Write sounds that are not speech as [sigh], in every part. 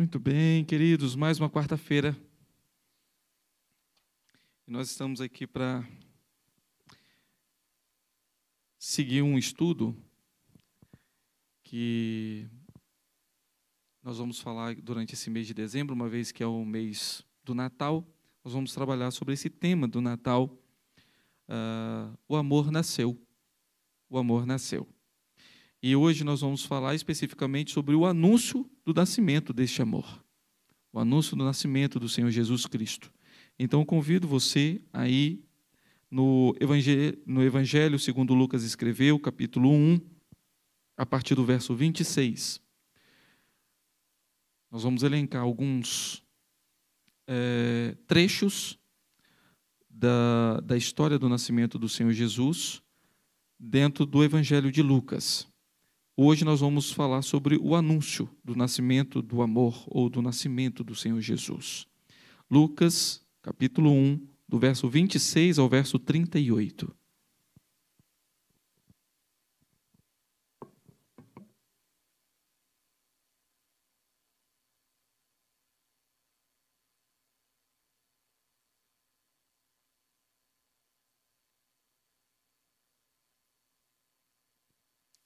Muito bem, queridos, mais uma quarta-feira. Nós estamos aqui para seguir um estudo que nós vamos falar durante esse mês de dezembro, uma vez que é o mês do Natal. Nós vamos trabalhar sobre esse tema do Natal. Uh, o amor nasceu. O amor nasceu. E hoje nós vamos falar especificamente sobre o anúncio do nascimento deste amor. O anúncio do nascimento do Senhor Jesus Cristo. Então convido você aí no Evangelho, no Evangelho segundo Lucas escreveu, capítulo 1, a partir do verso 26. Nós vamos elencar alguns é, trechos da, da história do nascimento do Senhor Jesus dentro do Evangelho de Lucas. Hoje nós vamos falar sobre o anúncio do nascimento do amor ou do nascimento do Senhor Jesus. Lucas, capítulo 1, do verso 26 ao verso 38.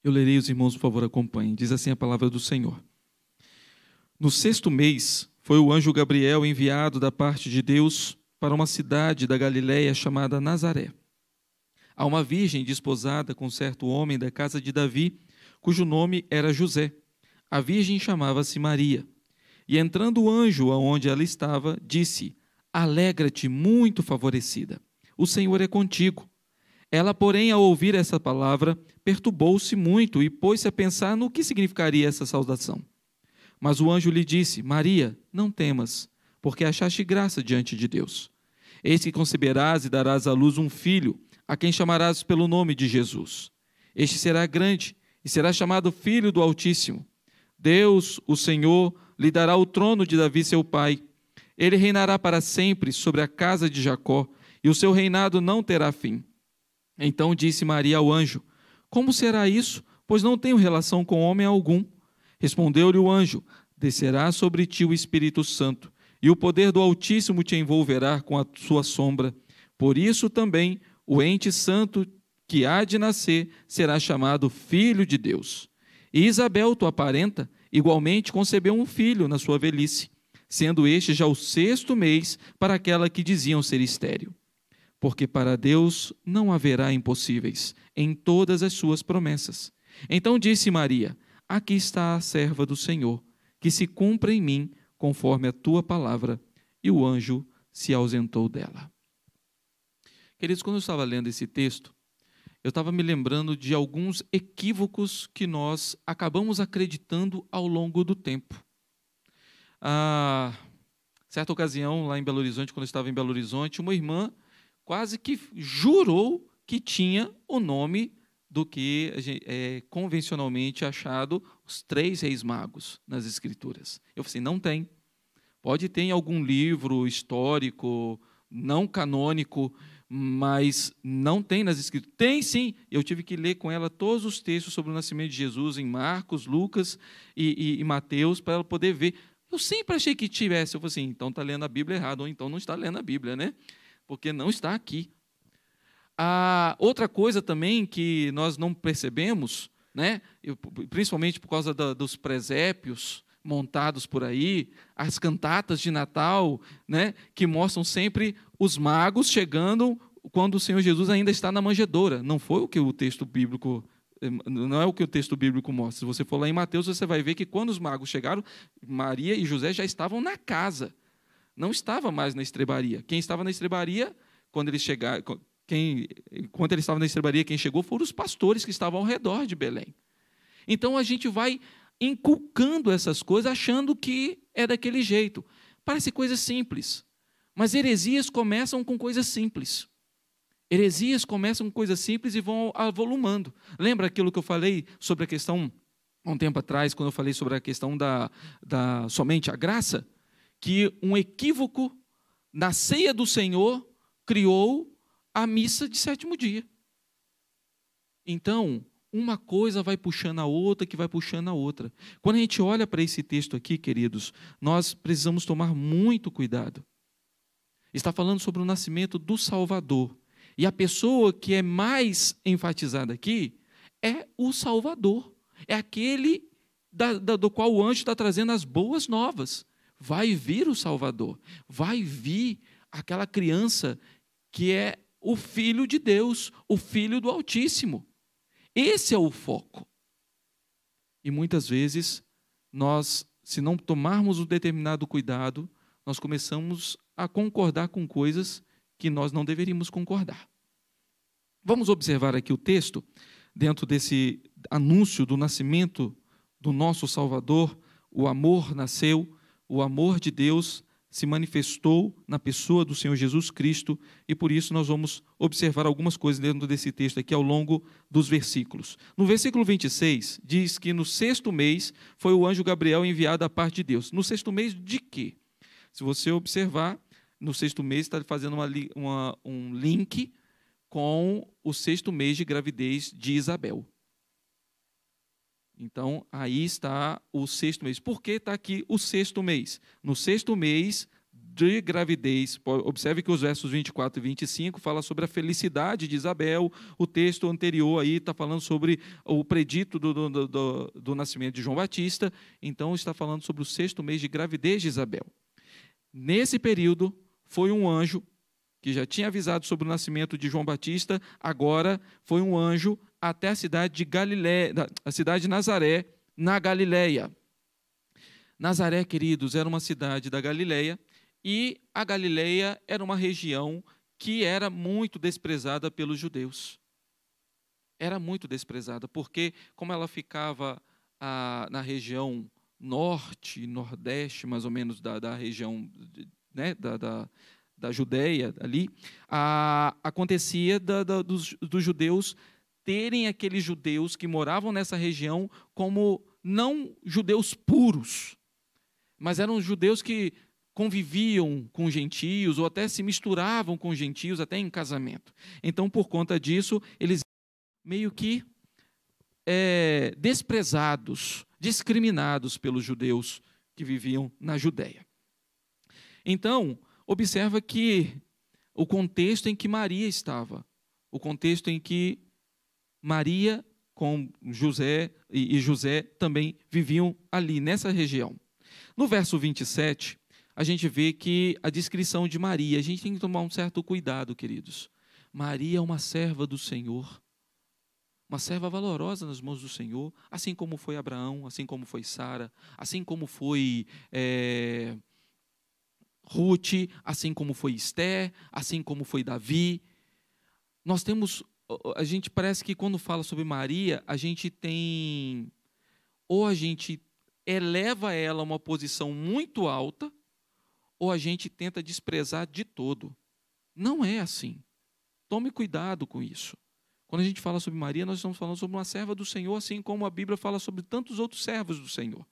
Eu lerei, os irmãos, por favor, acompanhem. Diz assim a palavra do Senhor. No sexto mês, foi o anjo Gabriel enviado da parte de Deus para uma cidade da Galiléia chamada Nazaré. A uma virgem desposada com certo homem da casa de Davi, cujo nome era José. A virgem chamava-se Maria. E entrando o anjo aonde ela estava, disse: Alegra-te, muito favorecida. O Senhor é contigo. Ela, porém, ao ouvir essa palavra, perturbou-se muito e pôs-se a pensar no que significaria essa saudação. Mas o anjo lhe disse: Maria, não temas, porque achaste graça diante de Deus. Eis que conceberás e darás à luz um filho, a quem chamarás pelo nome de Jesus. Este será grande e será chamado Filho do Altíssimo. Deus, o Senhor, lhe dará o trono de Davi, seu pai. Ele reinará para sempre sobre a casa de Jacó, e o seu reinado não terá fim então disse Maria ao anjo: Como será isso? Pois não tenho relação com homem algum. Respondeu-lhe o anjo: Descerá sobre ti o Espírito Santo, e o poder do Altíssimo te envolverá com a sua sombra. Por isso também o ente santo que há de nascer será chamado Filho de Deus. E Isabel, tua parenta, igualmente concebeu um filho na sua velhice, sendo este já o sexto mês para aquela que diziam ser estéril porque para Deus não haverá impossíveis em todas as suas promessas. Então disse Maria: Aqui está a serva do Senhor, que se cumpra em mim conforme a tua palavra. E o anjo se ausentou dela. Queridos, quando eu estava lendo esse texto, eu estava me lembrando de alguns equívocos que nós acabamos acreditando ao longo do tempo. Ah, certa ocasião, lá em Belo Horizonte, quando eu estava em Belo Horizonte, uma irmã quase que jurou que tinha o nome do que é convencionalmente achado os três reis magos nas escrituras. Eu falei, assim, não tem. Pode ter em algum livro histórico, não canônico, mas não tem nas escrituras. Tem sim, eu tive que ler com ela todos os textos sobre o nascimento de Jesus em Marcos, Lucas e, e, e Mateus, para ela poder ver. Eu sempre achei que tivesse. Eu falei assim, então está lendo a Bíblia errado, ou então não está lendo a Bíblia, né? porque não está aqui. A outra coisa também que nós não percebemos, né, principalmente por causa da, dos presépios montados por aí, as cantatas de Natal, né, que mostram sempre os magos chegando quando o Senhor Jesus ainda está na manjedoura. Não foi o que o texto bíblico eh, não é o que o texto bíblico mostra. Se você for lá em Mateus, você vai ver que quando os magos chegaram, Maria e José já estavam na casa não estava mais na estrebaria. Quem estava na estrebaria, quando ele chegar, quem, enquanto ele estava na estrebaria, quem chegou foram os pastores que estavam ao redor de Belém. Então a gente vai inculcando essas coisas achando que é daquele jeito. Parece coisa simples, mas heresias começam com coisas simples. Heresias começam com coisas simples e vão avolumando. Lembra aquilo que eu falei sobre a questão há um tempo atrás, quando eu falei sobre a questão da, da somente a graça? que um equívoco na ceia do Senhor criou a missa de sétimo dia. Então, uma coisa vai puxando a outra, que vai puxando a outra. Quando a gente olha para esse texto aqui, queridos, nós precisamos tomar muito cuidado. Está falando sobre o nascimento do Salvador. E a pessoa que é mais enfatizada aqui é o Salvador. É aquele da, da, do qual o anjo está trazendo as boas novas vai vir o Salvador, vai vir aquela criança que é o Filho de Deus, o Filho do Altíssimo. Esse é o foco. E muitas vezes, nós, se não tomarmos um determinado cuidado, nós começamos a concordar com coisas que nós não deveríamos concordar. Vamos observar aqui o texto, dentro desse anúncio do nascimento do nosso Salvador, o amor nasceu, o amor de Deus se manifestou na pessoa do Senhor Jesus Cristo e por isso nós vamos observar algumas coisas dentro desse texto aqui ao longo dos versículos. No versículo 26 diz que no sexto mês foi o anjo Gabriel enviado à parte de Deus. No sexto mês de quê? Se você observar, no sexto mês está fazendo uma, uma, um link com o sexto mês de gravidez de Isabel. Então, aí está o sexto mês. Por que está aqui o sexto mês? No sexto mês de gravidez, observe que os versos 24 e 25 fala sobre a felicidade de Isabel, o texto anterior aí está falando sobre o predito do, do, do, do nascimento de João Batista, então está falando sobre o sexto mês de gravidez de Isabel. Nesse período, foi um anjo que já tinha avisado sobre o nascimento de João Batista, agora foi um anjo até a cidade de Galiléia, a cidade de Nazaré, na Galileia. Nazaré, queridos, era uma cidade da Galileia e a Galileia era uma região que era muito desprezada pelos judeus. Era muito desprezada, porque como ela ficava a, ah, na região norte e nordeste, mais ou menos, da, da região né, da, da, da Judéia ali, a, ah, acontecia da, da, dos, dos judeus terem aqueles judeus que moravam nessa região como não judeus puros, mas eram judeus que conviviam com gentios ou até se misturavam com gentios até em casamento. Então, por conta disso, eles meio que é, desprezados, discriminados pelos judeus que viviam na Judéia. Então, observa que o contexto em que Maria estava, o contexto em que Maria com José e José também viviam ali nessa região. No verso 27, a gente vê que a descrição de Maria, a gente tem que tomar um certo cuidado, queridos. Maria é uma serva do Senhor, uma serva valorosa nas mãos do Senhor, assim como foi Abraão, assim como foi Sara, assim como foi é, Ruth, assim como foi Esther, assim como foi Davi. Nós temos a gente parece que quando fala sobre Maria, a gente tem ou a gente eleva ela a uma posição muito alta, ou a gente tenta desprezar de todo. Não é assim. Tome cuidado com isso. Quando a gente fala sobre Maria, nós estamos falando sobre uma serva do Senhor, assim como a Bíblia fala sobre tantos outros servos do Senhor.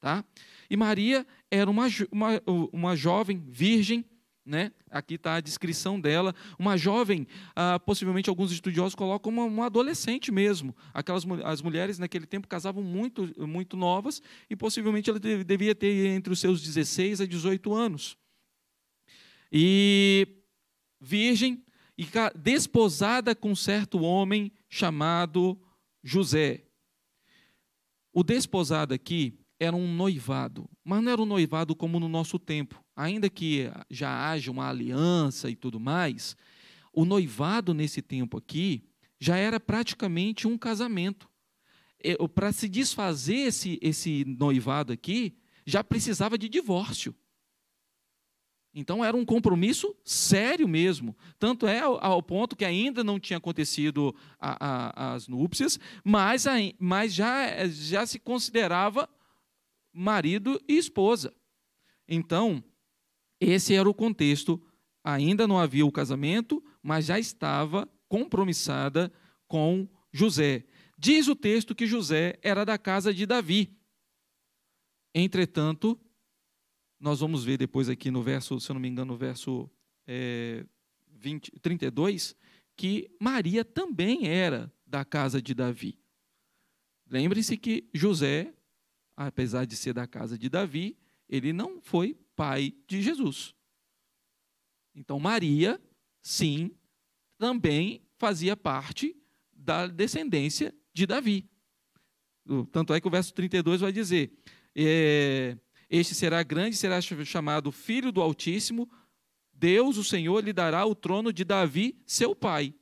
Tá? E Maria era uma, uma, uma jovem virgem né? Aqui está a descrição dela, uma jovem, ah, possivelmente alguns estudiosos colocam uma, uma, adolescente mesmo. Aquelas as mulheres naquele tempo casavam muito muito novas e possivelmente ela devia ter entre os seus 16 a 18 anos. E virgem e desposada com certo homem chamado José. O desposado aqui era um noivado, mas não era um noivado como no nosso tempo ainda que já haja uma aliança e tudo mais, o noivado nesse tempo aqui já era praticamente um casamento. É, Para se desfazer esse, esse noivado aqui, já precisava de divórcio. Então era um compromisso sério mesmo. Tanto é ao, ao ponto que ainda não tinha acontecido a, a, as núpcias, mas, a, mas já, já se considerava marido e esposa. Então, esse era o contexto. Ainda não havia o casamento, mas já estava compromissada com José. Diz o texto que José era da casa de Davi. Entretanto, nós vamos ver depois aqui no verso, se eu não me engano, no verso é, 20, 32, que Maria também era da casa de Davi. Lembre-se que José, apesar de ser da casa de Davi, ele não foi pai de Jesus. Então, Maria, sim, também fazia parte da descendência de Davi. Tanto é que o verso 32 vai dizer: é, Este será grande, será chamado Filho do Altíssimo, Deus, o Senhor, lhe dará o trono de Davi, seu pai.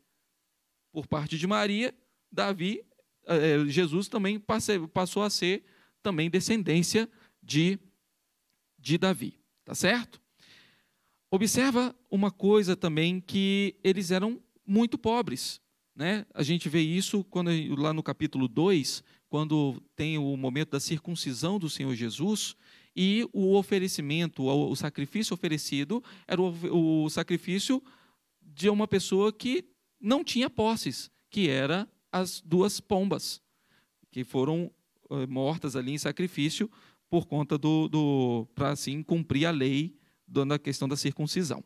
Por parte de Maria, Davi, eh, eh, Jesus também passou a ser também descendência de Davi de Davi, tá certo? Observa uma coisa também que eles eram muito pobres, né? A gente vê isso quando lá no capítulo 2, quando tem o momento da circuncisão do Senhor Jesus, e o oferecimento, o sacrifício oferecido, era o, sacrifício de uma pessoa que não tinha posses, que era as duas pombas, que foram eh, mortas ali em sacrifício por conta do, do para assim cumprir a lei da questão da circuncisão.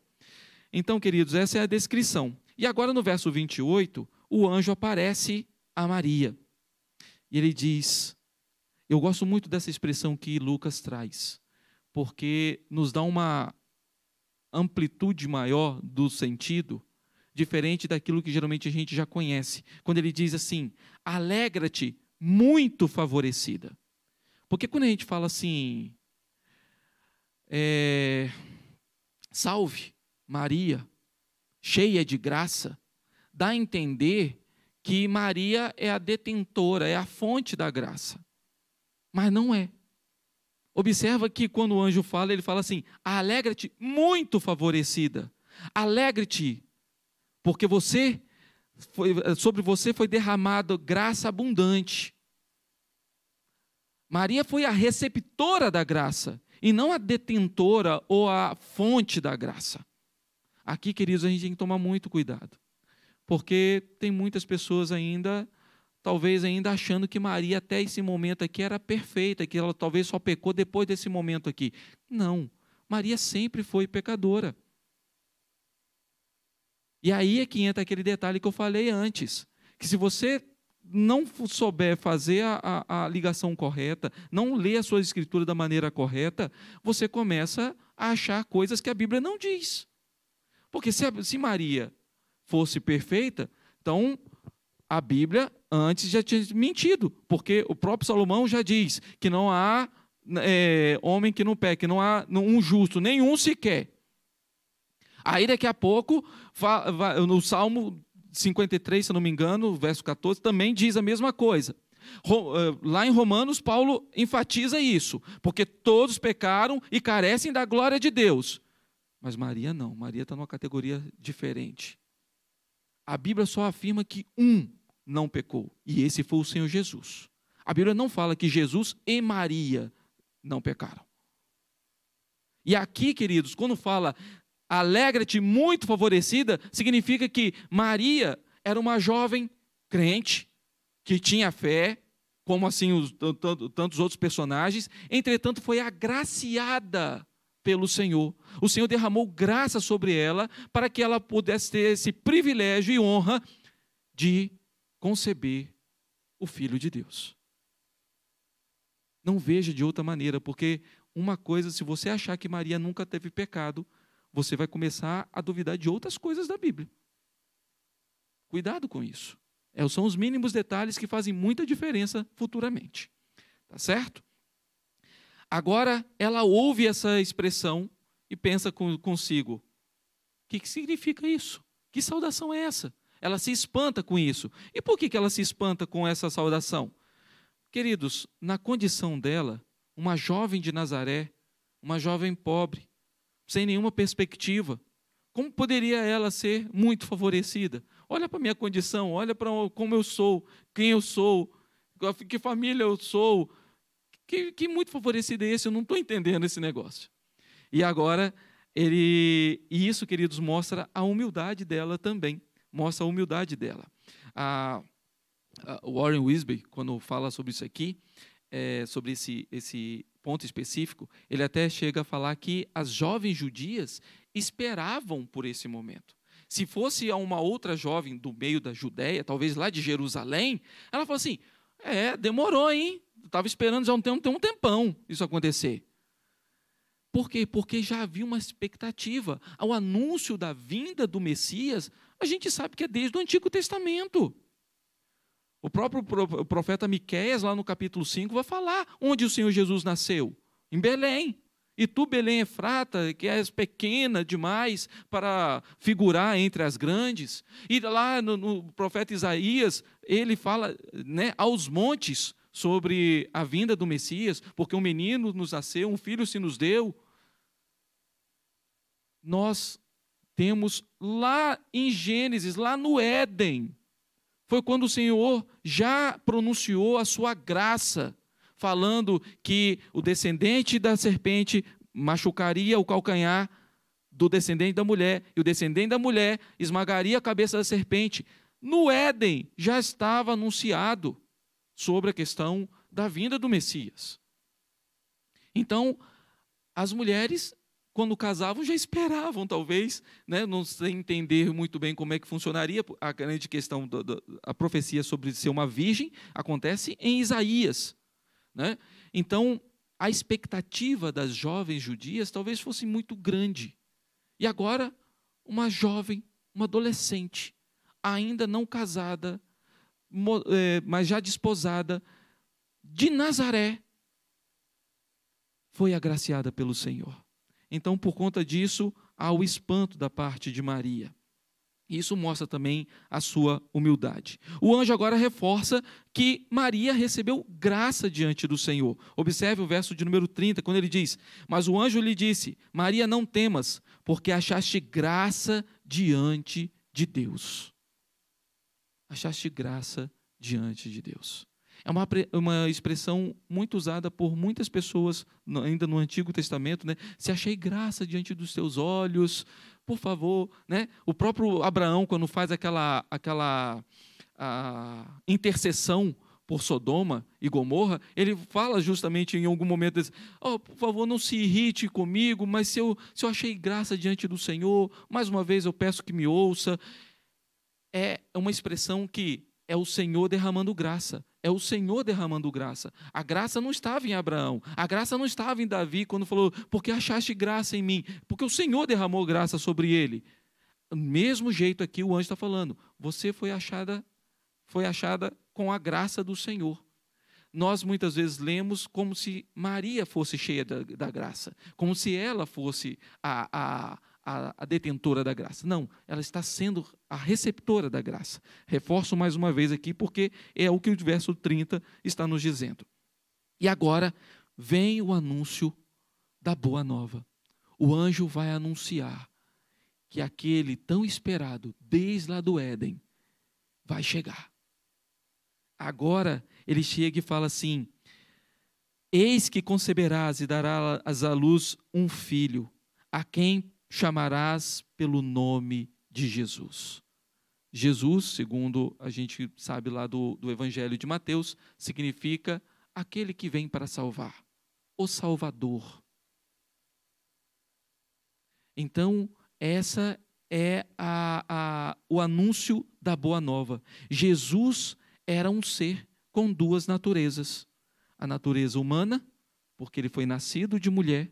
Então, queridos, essa é a descrição. E agora no verso 28, o anjo aparece a Maria. E ele diz: Eu gosto muito dessa expressão que Lucas traz, porque nos dá uma amplitude maior do sentido, diferente daquilo que geralmente a gente já conhece. Quando ele diz assim: Alegra-te, muito favorecida. Porque quando a gente fala assim, é, salve Maria, cheia de graça, dá a entender que Maria é a detentora, é a fonte da graça. Mas não é. Observa que quando o anjo fala, ele fala assim: alegra-te, muito favorecida, alegre-te, porque você foi, sobre você foi derramado graça abundante. Maria foi a receptora da graça e não a detentora ou a fonte da graça. Aqui, queridos, a gente tem que tomar muito cuidado, porque tem muitas pessoas ainda, talvez ainda achando que Maria até esse momento aqui era perfeita, que ela talvez só pecou depois desse momento aqui. Não, Maria sempre foi pecadora. E aí é que entra aquele detalhe que eu falei antes, que se você não souber fazer a, a, a ligação correta, não ler a sua escritura da maneira correta, você começa a achar coisas que a Bíblia não diz. Porque se, a, se Maria fosse perfeita, então a Bíblia antes já tinha mentido, porque o próprio Salomão já diz que não há é, homem que não peque, não há um justo, nenhum sequer. Aí daqui a pouco, no Salmo 53, se não me engano, verso 14, também diz a mesma coisa. Eh, lá em Romanos, Paulo enfatiza isso, porque todos pecaram e carecem da glória de Deus. Mas Maria não, Maria está numa categoria diferente. A Bíblia só afirma que um não pecou, e esse foi o Senhor Jesus. A Bíblia não fala que Jesus e Maria não pecaram. E aqui, queridos, quando fala alegra-te muito favorecida, significa que Maria era uma jovem crente, que tinha fé, como assim os, tantos outros personagens, entretanto foi agraciada pelo Senhor. O Senhor derramou graça sobre ela para que ela pudesse ter esse privilégio e honra de conceber o Filho de Deus. Não veja de outra maneira, porque uma coisa, se você achar que Maria nunca teve pecado, você vai começar a duvidar de outras coisas da Bíblia. Cuidado com isso. É, são os mínimos detalhes que fazem muita diferença futuramente. Tá certo? Agora, ela ouve essa expressão e pensa consigo: o que, que significa isso? Que saudação é essa? Ela se espanta com isso. E por que, que ela se espanta com essa saudação? Queridos, na condição dela, uma jovem de Nazaré, uma jovem pobre, sem nenhuma perspectiva. Como poderia ela ser muito favorecida? Olha para a minha condição, olha para como eu sou, quem eu sou, que família eu sou. Que, que muito favorecido é esse? Eu não estou entendendo esse negócio. E agora, ele, e isso, queridos, mostra a humildade dela também. Mostra a humildade dela. A, a Warren Wisby, quando fala sobre isso aqui, é, sobre esse, esse ponto específico, ele até chega a falar que as jovens judias esperavam por esse momento. Se fosse a uma outra jovem do meio da Judéia, talvez lá de Jerusalém, ela falou assim: é, demorou, hein? Estava esperando já um, tempo, um tempão isso acontecer. Por quê? Porque já havia uma expectativa. Ao anúncio da vinda do Messias, a gente sabe que é desde o Antigo Testamento. O próprio profeta Miqueias, lá no capítulo 5, vai falar onde o Senhor Jesus nasceu: em Belém. E tu, Belém Efrata, que és pequena demais para figurar entre as grandes. E lá no, no profeta Isaías, ele fala né, aos montes sobre a vinda do Messias, porque um menino nos nasceu, um filho se nos deu. Nós temos lá em Gênesis, lá no Éden, foi quando o Senhor já pronunciou a sua graça, falando que o descendente da serpente machucaria o calcanhar do descendente da mulher, e o descendente da mulher esmagaria a cabeça da serpente. No Éden já estava anunciado sobre a questão da vinda do Messias. Então, as mulheres quando casavam, já esperavam, talvez, né? não sem entender muito bem como é que funcionaria. A grande questão da profecia sobre ser uma virgem acontece em Isaías. Né? Então, a expectativa das jovens judias talvez fosse muito grande. E agora, uma jovem, uma adolescente, ainda não casada, é, mas já desposada, de Nazaré, foi agraciada pelo Senhor. Então, por conta disso, há o espanto da parte de Maria. Isso mostra também a sua humildade. O anjo agora reforça que Maria recebeu graça diante do Senhor. Observe o verso de número 30, quando ele diz: Mas o anjo lhe disse: Maria, não temas, porque achaste graça diante de Deus. Achaste graça diante de Deus. É uma, uma expressão muito usada por muitas pessoas, ainda no Antigo Testamento, né? Se achei graça diante dos teus olhos, por favor, né? O próprio Abraão, quando faz aquela, aquela intercessão por Sodoma e Gomorra, ele fala justamente em algum momento, oh, por favor, não se irrite comigo, mas se eu, se eu achei graça diante do Senhor, mais uma vez eu peço que me ouça. É uma expressão que é o Senhor derramando graça. É o Senhor derramando graça. A graça não estava em Abraão, a graça não estava em Davi quando falou, porque achaste graça em mim, porque o Senhor derramou graça sobre ele. mesmo jeito aqui o anjo está falando, você foi achada, foi achada com a graça do Senhor. Nós muitas vezes lemos como se Maria fosse cheia da, da graça, como se ela fosse a, a a, a, detentora da graça. Não, ela está sendo a receptora da graça. Reforço mais uma vez aqui, porque é o que o verso 30 está nos dizendo. E agora vem o anúncio da boa nova. O anjo vai anunciar que aquele tão esperado desde lá do Éden vai chegar. Agora ele chega e fala assim: Eis que conceberás e darás à luz um filho, a quem chamarás pelo nome de Jesus. Jesus, segundo a gente sabe lá do, do Evangelho de Mateus, significa aquele que vem para salvar, o Salvador. Então, essa é a, a, o anúncio da Boa Nova. Jesus era um ser com duas naturezas: a natureza humana, porque ele foi nascido de mulher,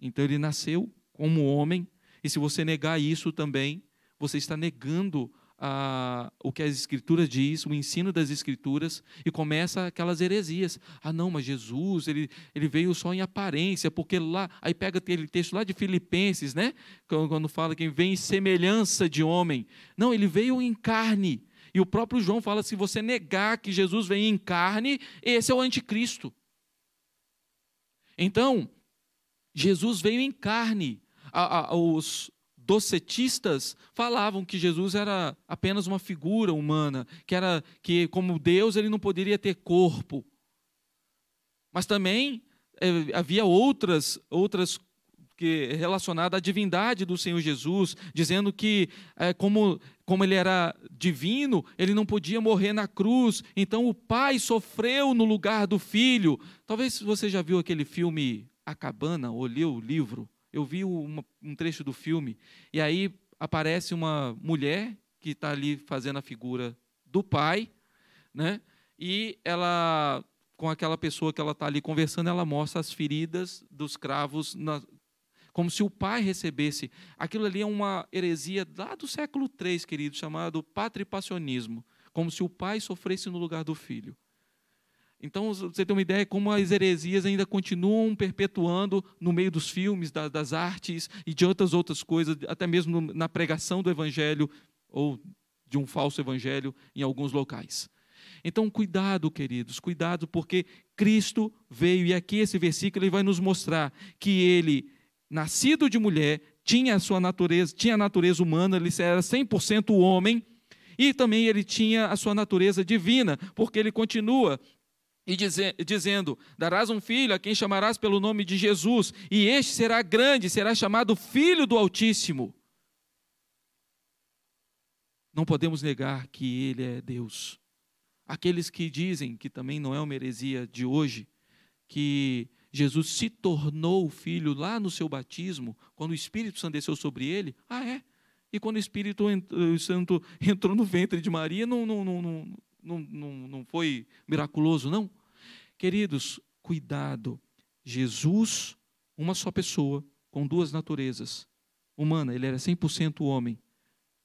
então ele nasceu como homem, e se você negar isso também, você está negando ah, o que as escrituras diz, o ensino das escrituras, e começa aquelas heresias. Ah, não, mas Jesus, ele, ele veio só em aparência, porque lá, aí pega aquele texto lá de Filipenses, né? Quando fala que vem em semelhança de homem. Não, ele veio em carne. E o próprio João fala: se você negar que Jesus veio em carne, esse é o anticristo. Então, Jesus veio em carne. A, a, os docetistas falavam que Jesus era apenas uma figura humana, que era que como Deus ele não poderia ter corpo. Mas também é, havia outras outras que relacionada à divindade do Senhor Jesus, dizendo que é, como como ele era divino, ele não podia morrer na cruz, então o pai sofreu no lugar do filho. Talvez você já viu aquele filme a cabana, olhei o livro, eu vi uma, um trecho do filme, e aí aparece uma mulher que está ali fazendo a figura do pai, né? E ela, com aquela pessoa que ela está ali conversando, ela mostra as feridas dos cravos, na, como se o pai recebesse. Aquilo ali é uma heresia lá do século III, querido, chamado patripassionismo, como se o pai sofresse no lugar do filho. Então, você tem uma ideia como as heresias ainda continuam perpetuando no meio dos filmes, da, das artes e de outras outras coisas, até mesmo na pregação do evangelho ou de um falso evangelho em alguns locais. Então, cuidado, queridos, cuidado, porque Cristo veio, e aqui esse versículo ele vai nos mostrar que ele, nascido de mulher, tinha a sua natureza, tinha a natureza humana, ele era 100% homem, e também ele tinha a sua natureza divina, porque ele continua e dizer, dizendo: Darás um filho a quem chamarás pelo nome de Jesus, e este será grande, será chamado Filho do Altíssimo. Não podemos negar que Ele é Deus. Aqueles que dizem, que também não é uma heresia de hoje, que Jesus se tornou filho lá no seu batismo, quando o Espírito Santo desceu sobre ele, ah, é. E quando o Espírito Santo [laughs] entrou no ventre de Maria, não, não, não, não não, não, não foi miraculoso, não. Queridos, cuidado. Jesus, uma só pessoa, com duas naturezas. Humana, ele era 100% homem.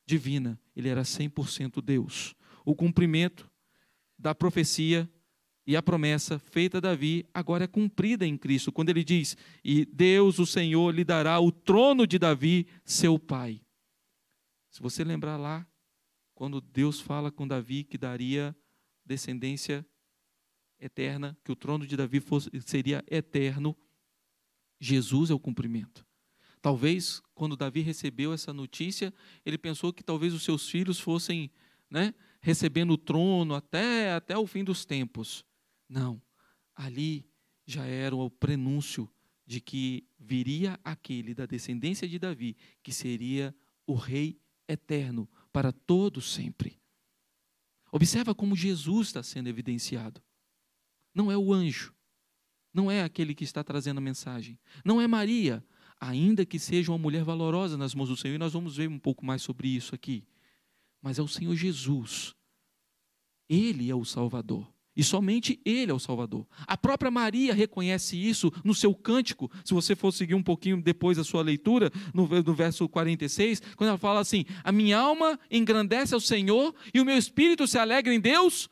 Divina, ele era 100% Deus. O cumprimento da profecia e a promessa feita a Davi agora é cumprida em Cristo, quando ele diz: E Deus, o Senhor, lhe dará o trono de Davi, seu pai. Se você lembrar lá, quando Deus fala com Davi que daria descendência eterna, que o trono de Davi fosse, seria eterno, Jesus é o cumprimento. Talvez quando Davi recebeu essa notícia, ele pensou que talvez os seus filhos fossem, né, recebendo o trono até até o fim dos tempos. Não, ali já era o prenúncio de que viria aquele da descendência de Davi, que seria o rei eterno, para todos sempre. Observa como Jesus está sendo evidenciado. Não é o anjo, não é aquele que está trazendo a mensagem, não é Maria, ainda que seja uma mulher valorosa nas mãos do Senhor, e nós vamos ver um pouco mais sobre isso aqui. Mas é o Senhor Jesus. Ele é o Salvador. E somente Ele é o Salvador. A própria Maria reconhece isso no seu cântico. Se você for seguir um pouquinho depois da sua leitura, no, no verso 46, quando ela fala assim: A minha alma engrandece ao Senhor e o meu espírito se alegra em Deus,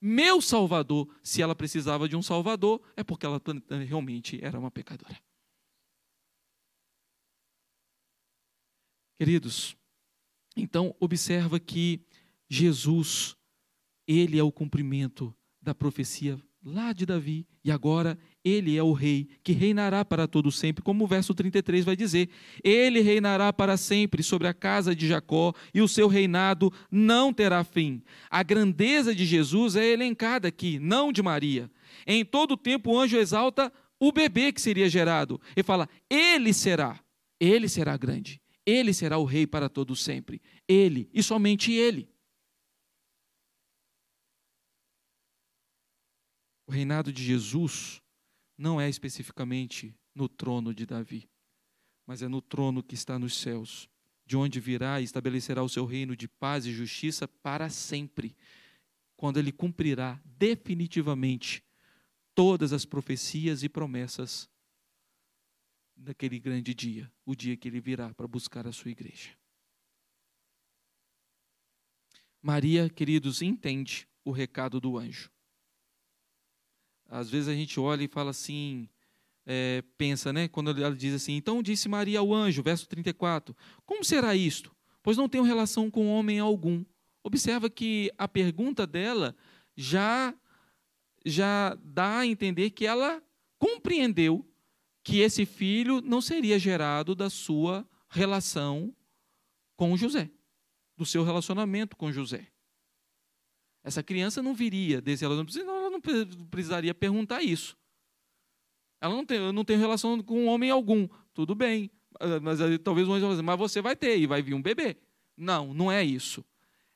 meu Salvador. Se ela precisava de um Salvador, é porque ela realmente era uma pecadora. Queridos, então observa que Jesus, Ele é o cumprimento da profecia lá de Davi, e agora ele é o rei que reinará para todo sempre, como o verso 33 vai dizer. Ele reinará para sempre sobre a casa de Jacó, e o seu reinado não terá fim. A grandeza de Jesus é elencada aqui, não de Maria. Em todo tempo o anjo exalta o bebê que seria gerado e fala: "Ele será, ele será grande. Ele será o rei para todo sempre. Ele e somente ele." O reinado de Jesus não é especificamente no trono de Davi, mas é no trono que está nos céus, de onde virá e estabelecerá o seu reino de paz e justiça para sempre, quando ele cumprirá definitivamente todas as profecias e promessas daquele grande dia, o dia que ele virá para buscar a sua igreja. Maria, queridos, entende o recado do anjo às vezes a gente olha e fala assim, é, pensa, né? Quando ela diz assim, então disse Maria ao anjo, verso 34, como será isto? Pois não tenho relação com homem algum. Observa que a pergunta dela já já dá a entender que ela compreendeu que esse filho não seria gerado da sua relação com José, do seu relacionamento com José. Essa criança não viria desse ela não precisaria perguntar isso. Ela não tem, eu não tenho relação com um homem algum. Tudo bem, mas talvez um anjo vai dizer, mas você vai ter e vai vir um bebê. Não, não é isso.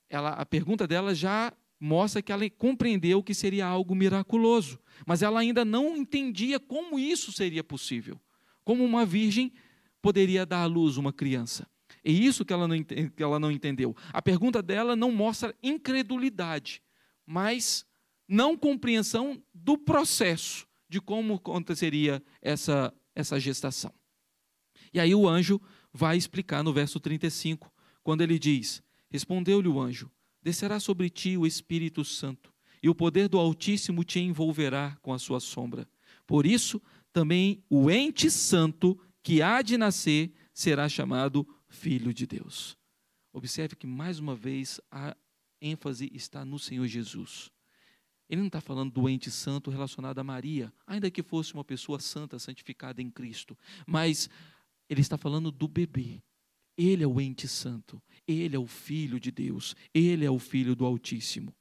Ela, a pergunta dela já mostra que ela compreendeu que seria algo miraculoso, mas ela ainda não entendia como isso seria possível, como uma virgem poderia dar à luz uma criança. É isso que ela, não, que ela não entendeu. A pergunta dela não mostra incredulidade, mas não compreensão do processo de como aconteceria essa, essa gestação. E aí o anjo vai explicar no verso 35, quando ele diz: Respondeu-lhe o anjo: Descerá sobre ti o Espírito Santo, e o poder do Altíssimo te envolverá com a sua sombra. Por isso, também o ente santo que há de nascer será chamado Filho de Deus. Observe que mais uma vez a ênfase está no Senhor Jesus. Ele não está falando doente santo relacionado a Maria, ainda que fosse uma pessoa santa, santificada em Cristo, mas ele está falando do bebê. Ele é o ente santo, ele é o filho de Deus, ele é o filho do Altíssimo.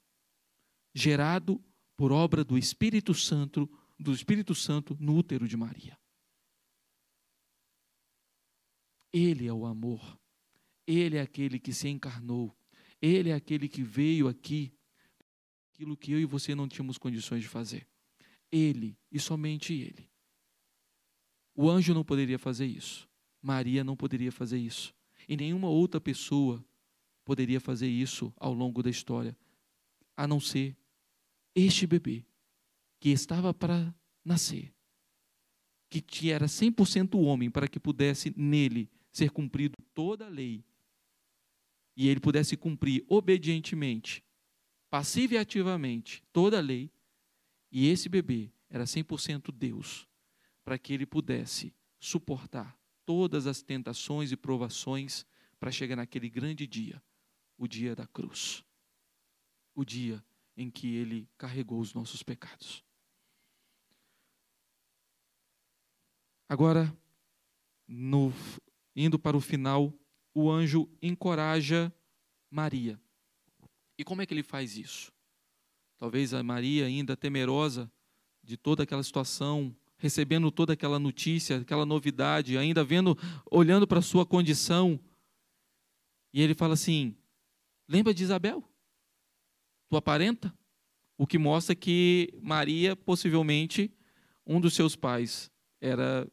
Gerado por obra do Espírito Santo, do Espírito Santo no útero de Maria. Ele é o amor. Ele é aquele que se encarnou. Ele é aquele que veio aqui aquilo que eu e você não tínhamos condições de fazer. Ele e somente ele. O anjo não poderia fazer isso. Maria não poderia fazer isso. E nenhuma outra pessoa poderia fazer isso ao longo da história, a não ser este bebê que estava para nascer, que era 100% homem para que pudesse nele ser cumprido toda a lei e ele pudesse cumprir obedientemente, passiva e ativamente toda a lei, e esse bebê era 100% Deus, para que ele pudesse suportar todas as tentações e provações para chegar naquele grande dia, o dia da cruz. O dia em que ele carregou os nossos pecados. Agora, no indo para o final, o anjo encoraja Maria. E como é que ele faz isso? Talvez a Maria, ainda temerosa de toda aquela situação, recebendo toda aquela notícia, aquela novidade, ainda vendo, olhando para a sua condição, e ele fala assim: Lembra de Isabel, tua parenta? O que mostra que Maria, possivelmente, um dos seus pais era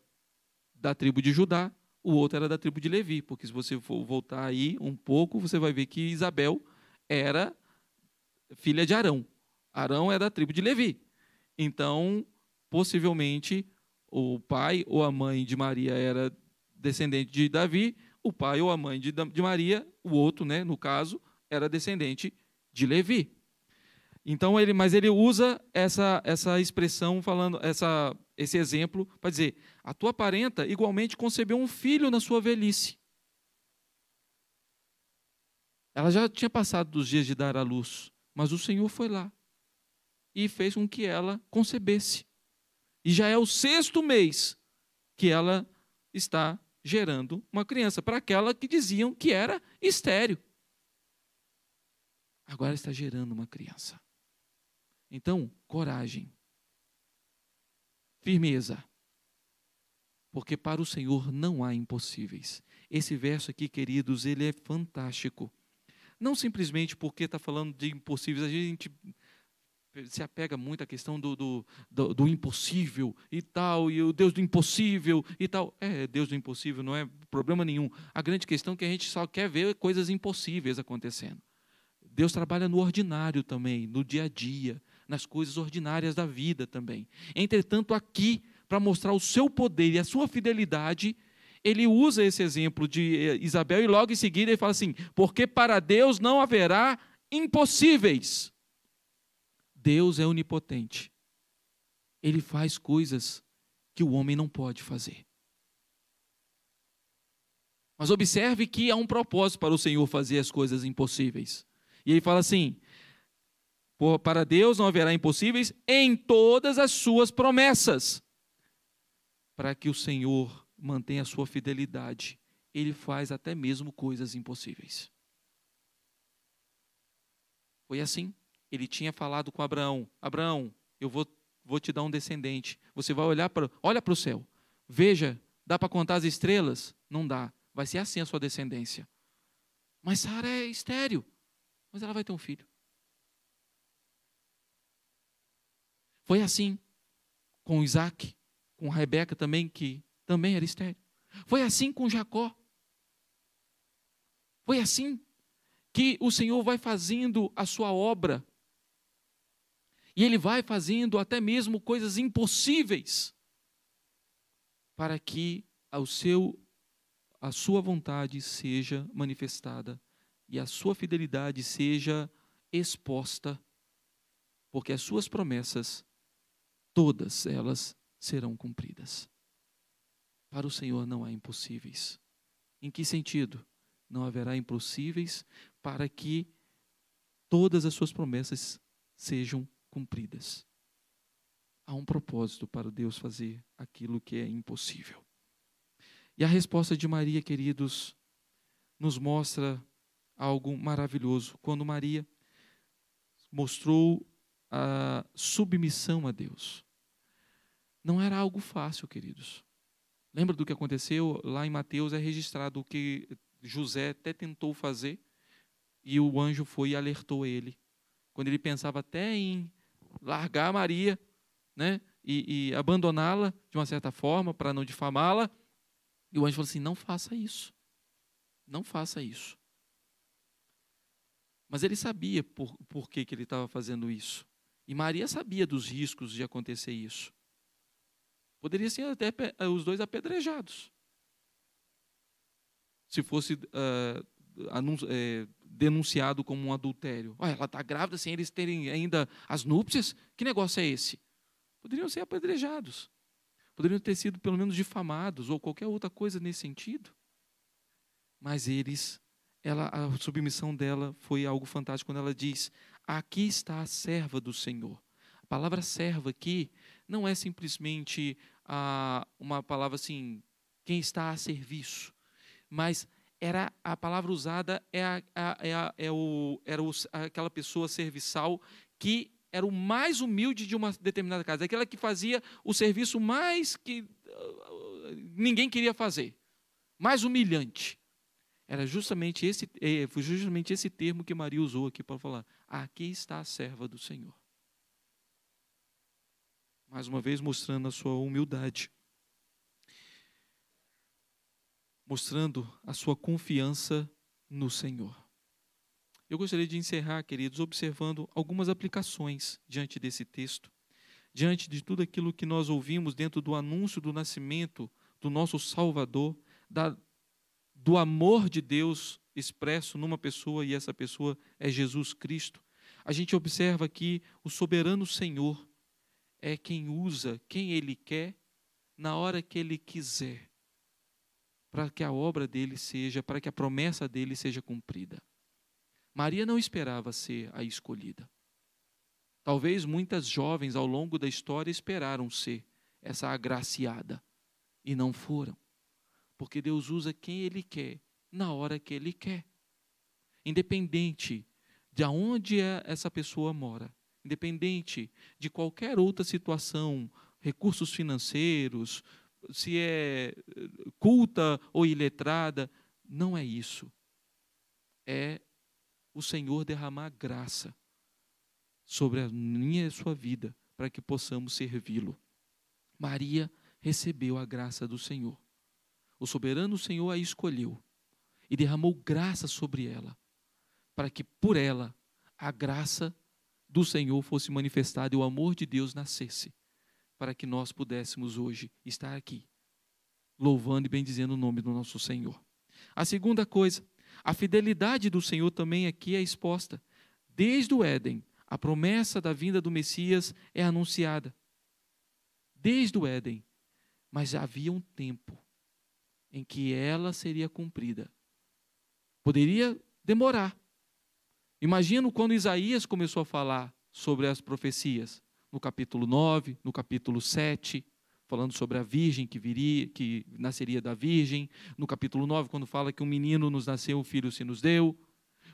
da tribo de Judá, o outro era da tribo de Levi, porque se você for voltar aí um pouco, você vai ver que Isabel era filha de Arão. Arão é da tribo de Levi. Então, possivelmente, o pai ou a mãe de Maria era descendente de Davi, o pai ou a mãe de, de Maria, o outro, né, no caso, era descendente de Levi. Então ele, mas ele usa essa essa expressão falando essa esse exemplo para dizer: a tua parenta igualmente concebeu um filho na sua velhice. Ela já tinha passado dos dias de dar à luz, mas o Senhor foi lá e fez com que ela concebesse. E já é o sexto mês que ela está gerando uma criança, para aquela que diziam que era estéreo. Agora está gerando uma criança. Então, coragem firmeza. Porque para o Senhor não há impossíveis. Esse verso aqui, queridos, ele é fantástico. Não simplesmente porque está falando de impossíveis, a gente se apega muito à questão do, do, do, do, impossível e tal, e o Deus do impossível e tal. É, Deus do impossível não é problema nenhum. A grande questão é que a gente só quer ver coisas impossíveis acontecendo. Deus trabalha no ordinário também, no dia a dia nas coisas ordinárias da vida também. Entretanto, aqui, para mostrar o seu poder e a sua fidelidade, ele usa esse exemplo de eh, Isabel e logo em seguida ele fala assim: porque para Deus não haverá impossíveis. Deus é onipotente. Ele faz coisas que o homem não pode fazer. Mas observe que há um propósito para o Senhor fazer as coisas impossíveis. E ele fala assim: para Deus não haverá impossíveis em todas as suas promessas. Para que o Senhor mantenha a sua fidelidade, ele faz até mesmo coisas impossíveis. Foi assim. Ele tinha falado com Abraão: Abraão, eu vou, vou te dar um descendente. Você vai olhar para olha para o céu. Veja, dá para contar as estrelas? Não dá. Vai ser assim a sua descendência. Mas Sara é estéreo. Mas ela vai ter um filho. Foi assim com Isaac, com Rebeca também, que também era estéreo. Foi assim com Jacó. Foi assim que o Senhor vai fazendo a sua obra. E Ele vai fazendo até mesmo coisas impossíveis para que ao seu, a sua vontade seja manifestada e a sua fidelidade seja exposta, porque as suas promessas todas elas serão cumpridas. Para o Senhor não há impossíveis. Em que sentido? Não haverá impossíveis para que todas as suas promessas sejam cumpridas. Há um propósito para Deus fazer aquilo que é impossível. E a resposta de Maria, queridos, nos mostra algo maravilhoso. Quando Maria mostrou a submissão a Deus. Não era algo fácil, queridos. Lembra do que aconteceu? Lá em Mateus é registrado o que José até tentou fazer e o anjo foi e alertou ele. Quando ele pensava até em largar Maria né, e, e abandoná-la de uma certa forma para não difamá-la, e o anjo falou assim: não faça isso. Não faça isso. Mas ele sabia por, por que, que ele estava fazendo isso. E Maria sabia dos riscos de acontecer isso. Poderiam ser até eh, os dois apedrejados. Se fosse uh, é, denunciado como um adultério. Olha, ela está grávida sem eles terem ainda as núpcias? Que negócio é esse? Poderiam ser apedrejados. Poderiam ter sido, pelo menos, difamados ou qualquer outra coisa nesse sentido. Mas eles, ela, a submissão dela foi algo fantástico quando ela diz: Aqui está a serva do Senhor. A palavra serva aqui não é simplesmente ah, uma palavra assim, quem está a serviço, mas era a palavra usada é, a, é, a, é o, era o, aquela pessoa serviçal que era o mais humilde de uma determinada casa, aquela que fazia o serviço mais que ah, ah, ninguém queria fazer, mais humilhante. Era justamente esse, é, foi justamente esse termo que Maria usou aqui para falar: aqui está a serva do Senhor. Mais uma vez mostrando a sua humildade, mostrando a sua confiança no Senhor. Eu gostaria de encerrar, queridos, observando algumas aplicações diante desse texto, diante de tudo aquilo que nós ouvimos dentro do anúncio do nascimento do nosso Salvador, da do amor de Deus expresso numa pessoa e essa pessoa é Jesus Cristo, a gente observa que o soberano Senhor é quem usa quem ele quer na hora que ele quiser, para que a obra dele seja, para que a promessa dele seja cumprida. Maria não esperava ser a escolhida. Talvez muitas jovens ao longo da história esperaram ser essa agraciada e não foram porque Deus usa quem Ele quer, na hora que Ele quer. Independente de onde é essa pessoa mora, independente de qualquer outra situação, recursos financeiros, se é culta ou iletrada, não é isso. É o Senhor derramar graça sobre a minha e a sua vida, para que possamos servi-lo. Maria recebeu a graça do Senhor. O soberano Senhor a escolheu e derramou graça sobre ela, para que por ela a graça do Senhor fosse manifestada e o amor de Deus nascesse, para que nós pudéssemos hoje estar aqui, louvando e bendizendo o nome do nosso Senhor. A segunda coisa, a fidelidade do Senhor também aqui é exposta. Desde o Éden, a promessa da vinda do Messias é anunciada. Desde o Éden. Mas havia um tempo em que ela seria cumprida. Poderia demorar. Imagino quando Isaías começou a falar sobre as profecias, no capítulo 9, no capítulo 7, falando sobre a virgem que viria, que nasceria da virgem, no capítulo 9, quando fala que um menino nos nasceu, um filho se nos deu,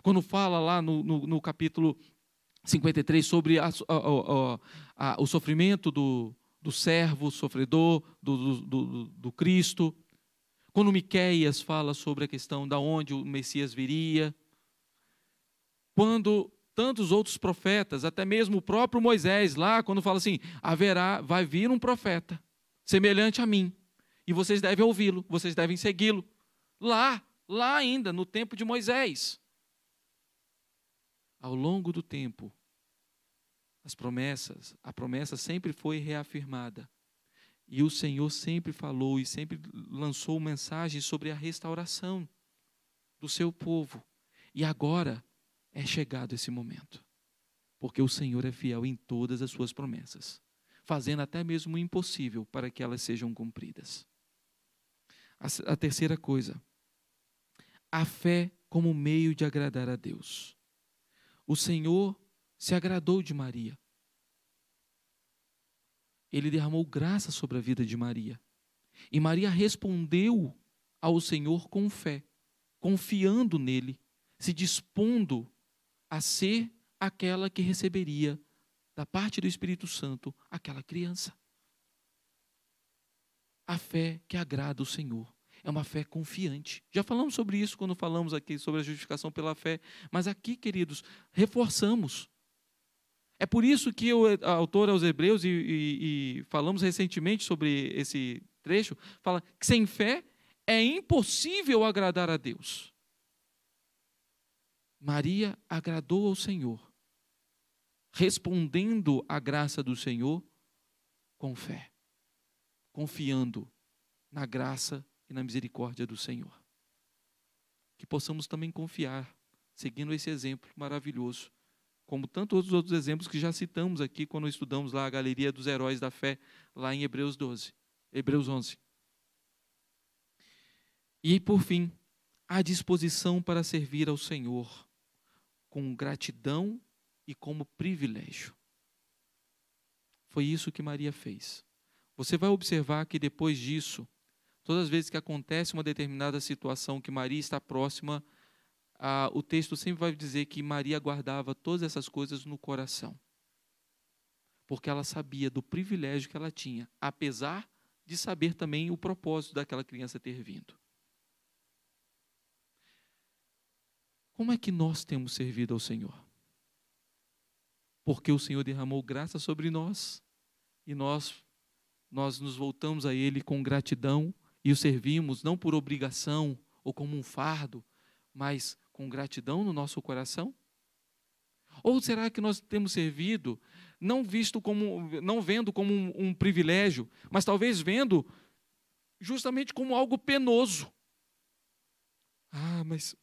quando fala lá no, no, no capítulo 53 sobre a, a, a, o sofrimento do, do servo sofredor, do, do, do, do Cristo, quando Miqueias fala sobre a questão da onde o Messias viria, quando tantos outros profetas, até mesmo o próprio Moisés lá, quando fala assim: haverá, vai vir um profeta semelhante a mim, e vocês devem ouvi-lo, vocês devem segui-lo. Lá, lá ainda, no tempo de Moisés. Ao longo do tempo, as promessas, a promessa sempre foi reafirmada. E o Senhor sempre falou e sempre lançou mensagens sobre a restauração do seu povo. E agora é chegado esse momento. Porque o Senhor é fiel em todas as suas promessas, fazendo até mesmo o impossível para que elas sejam cumpridas. A, terceira coisa, a fé como meio de agradar a Deus. O Senhor se agradou de Maria ele derramou graça sobre a vida de Maria. E Maria respondeu ao Senhor com fé, confiando nele, se dispondo a ser aquela que receberia da parte do Espírito Santo aquela criança. A fé que agrada o Senhor é uma fé confiante. Já falamos sobre isso quando falamos aqui sobre a justificação pela fé, mas aqui, queridos, reforçamos é por isso que o autor aos Hebreus, e, e, e falamos recentemente sobre esse trecho, fala que sem fé é impossível agradar a Deus. Maria agradou ao Senhor, respondendo à graça do Senhor com fé, confiando na graça e na misericórdia do Senhor. Que possamos também confiar, seguindo esse exemplo maravilhoso como tantos outros exemplos que já citamos aqui quando estudamos lá a galeria dos heróis da fé, lá em Hebreus 12, Hebreus 11. E por fim, a disposição para servir ao Senhor com gratidão e como privilégio. Foi isso que Maria fez. Você vai observar que depois disso, todas as vezes que acontece uma determinada situação que Maria está próxima, ah, o texto sempre vai dizer que Maria guardava todas essas coisas no coração, porque ela sabia do privilégio que ela tinha, apesar de saber também o propósito daquela criança ter vindo. Como é que nós temos servido ao Senhor? Porque o Senhor derramou graça sobre nós e nós nós nos voltamos a ele com gratidão e o servimos não por obrigação ou como um fardo, mas com gratidão no nosso coração? Ou será que nós temos servido não visto como não vendo como um, um privilégio, mas talvez vendo justamente como algo penoso? Ah, mas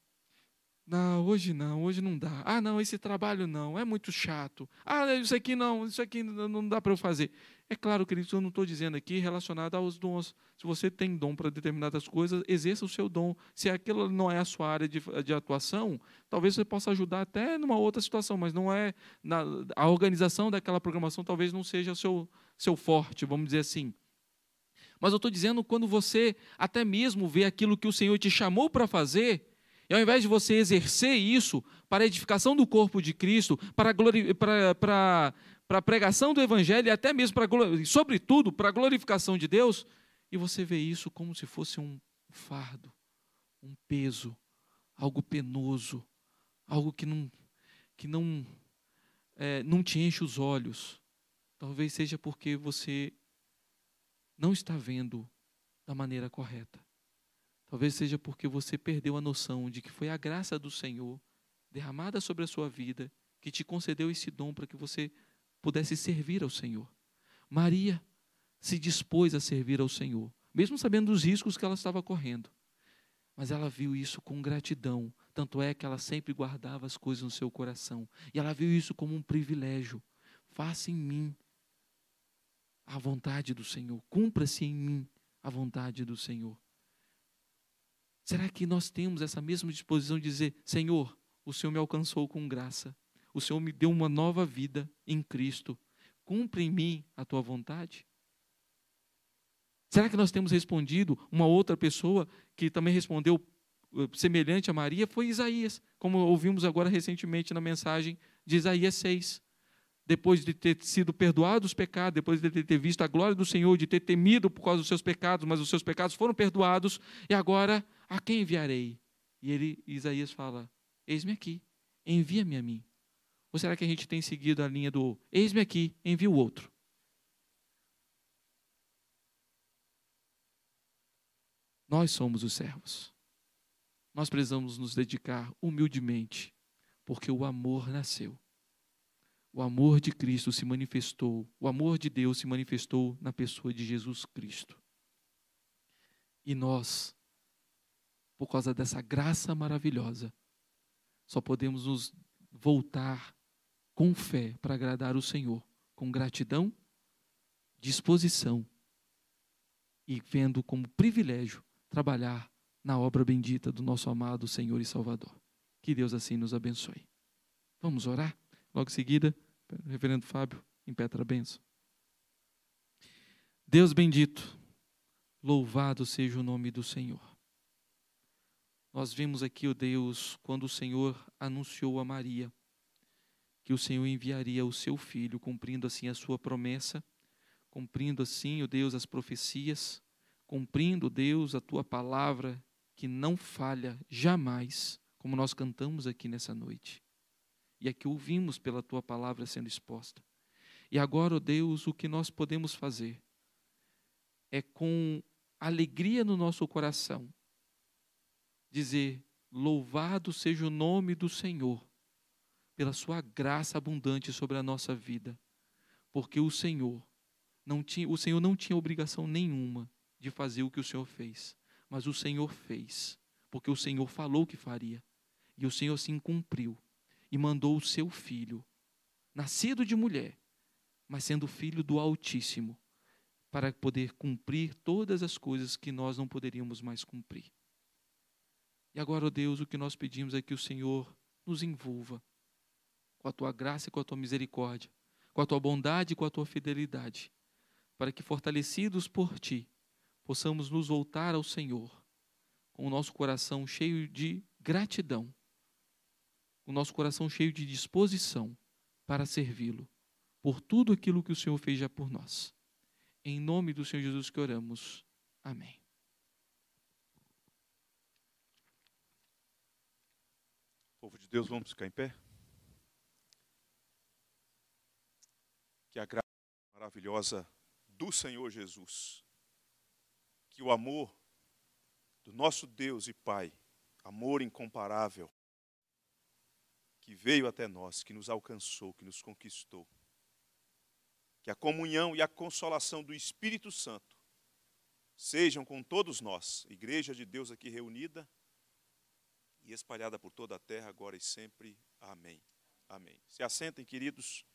não, hoje não, hoje não dá. Ah, não, esse trabalho não, é muito chato. Ah, isso aqui não, isso aqui não dá para eu fazer. É claro, queridos, eu não estou dizendo aqui relacionado aos dons. Se você tem dom para determinadas coisas, exerça o seu dom. Se aquilo não é a sua área de, de atuação, talvez você possa ajudar até numa outra situação, mas não é. Na, a organização daquela programação talvez não seja o seu, seu forte, vamos dizer assim. Mas eu estou dizendo quando você até mesmo vê aquilo que o Senhor te chamou para fazer, e ao invés de você exercer isso para a edificação do corpo de Cristo, para, glori para, para para a pregação do Evangelho e até mesmo, para, sobretudo, para a glorificação de Deus, e você vê isso como se fosse um fardo, um peso, algo penoso, algo que não, que não, é, não te enche os olhos. Talvez seja porque você não está vendo da maneira correta. Talvez seja porque você perdeu a noção de que foi a graça do Senhor derramada sobre a sua vida que te concedeu esse dom para que você pudesse servir ao Senhor. Maria se dispôs a servir ao Senhor, mesmo sabendo dos riscos que ela estava correndo. Mas ela viu isso com gratidão, tanto é que ela sempre guardava as coisas no seu coração, e ela viu isso como um privilégio. Faça em mim a vontade do Senhor, cumpra-se em mim a vontade do Senhor. Será que nós temos essa mesma disposição de dizer: Senhor, o Senhor me alcançou com graça, o Senhor me deu uma nova vida em Cristo. Cumpre em mim a tua vontade. Será que nós temos respondido? Uma outra pessoa que também respondeu eh, semelhante a Maria foi Isaías, como ouvimos agora recentemente na mensagem de Isaías 6. Depois de ter sido perdoado os pecados, depois de ter visto a glória do Senhor, de ter temido por causa dos seus pecados, mas os seus pecados foram perdoados, e agora a quem enviarei? E ele, Isaías fala: Eis-me aqui, envia-me a mim. Ou será que a gente tem seguido a linha do eis-me aqui, envia o outro? Nós somos os servos. Nós precisamos nos dedicar humildemente, porque o amor nasceu. O amor de Cristo se manifestou, o amor de Deus se manifestou na pessoa de Jesus Cristo. E nós, por causa dessa graça maravilhosa, só podemos nos voltar com fé para agradar o Senhor, com gratidão, disposição e vendo como privilégio trabalhar na obra bendita do nosso amado Senhor e Salvador. Que Deus assim nos abençoe. Vamos orar? Logo em seguida, Reverendo Fábio, em Petra Benção. Deus bendito, louvado seja o nome do Senhor. Nós vimos aqui o Deus quando o Senhor anunciou a Maria que o Senhor enviaria o seu filho, cumprindo assim a sua promessa, cumprindo assim, ó oh Deus, as profecias, cumprindo, Deus, a tua palavra que não falha jamais, como nós cantamos aqui nessa noite. E aqui ouvimos pela tua palavra sendo exposta. E agora, ó oh Deus, o que nós podemos fazer é com alegria no nosso coração dizer: Louvado seja o nome do Senhor, pela sua graça abundante sobre a nossa vida, porque o Senhor não tinha, o Senhor não tinha obrigação nenhuma de fazer o que o Senhor fez, mas o Senhor fez, porque o Senhor falou que faria, e o Senhor se assim cumpriu e mandou o seu filho, nascido de mulher, mas sendo filho do Altíssimo, para poder cumprir todas as coisas que nós não poderíamos mais cumprir. E agora, ó Deus, o que nós pedimos é que o Senhor nos envolva com a tua graça e com a tua misericórdia, com a tua bondade e com a tua fidelidade, para que, fortalecidos por ti, possamos nos voltar ao Senhor, com o nosso coração cheio de gratidão, o nosso coração cheio de disposição para servi-lo, por tudo aquilo que o Senhor fez já por nós. Em nome do Senhor Jesus que oramos. Amém. Povo de Deus, vamos ficar em pé? que a graça maravilhosa do Senhor Jesus, que o amor do nosso Deus e Pai, amor incomparável, que veio até nós, que nos alcançou, que nos conquistou, que a comunhão e a consolação do Espírito Santo sejam com todos nós, Igreja de Deus aqui reunida e espalhada por toda a terra, agora e sempre. Amém. Amém. Se assentem, queridos.